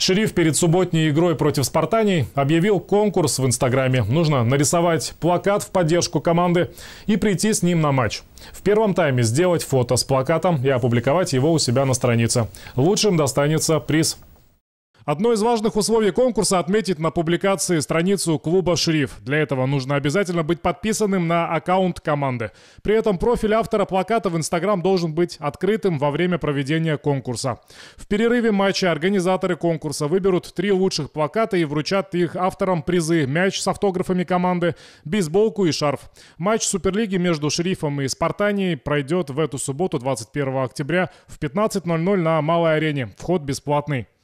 Шериф перед субботней игрой против «Спартаний» объявил конкурс в Инстаграме. Нужно нарисовать плакат в поддержку команды и прийти с ним на матч. В первом тайме сделать фото с плакатом и опубликовать его у себя на странице. Лучшим достанется приз Одно из важных условий конкурса отметить на публикации страницу клуба «Шриф». Для этого нужно обязательно быть подписанным на аккаунт команды. При этом профиль автора плаката в Инстаграм должен быть открытым во время проведения конкурса. В перерыве матча организаторы конкурса выберут три лучших плаката и вручат их авторам призы мяч с автографами команды, бейсболку и шарф. Матч Суперлиги между «Шрифом» и «Спартанией» пройдет в эту субботу 21 октября в 15.00 на Малой арене. Вход бесплатный.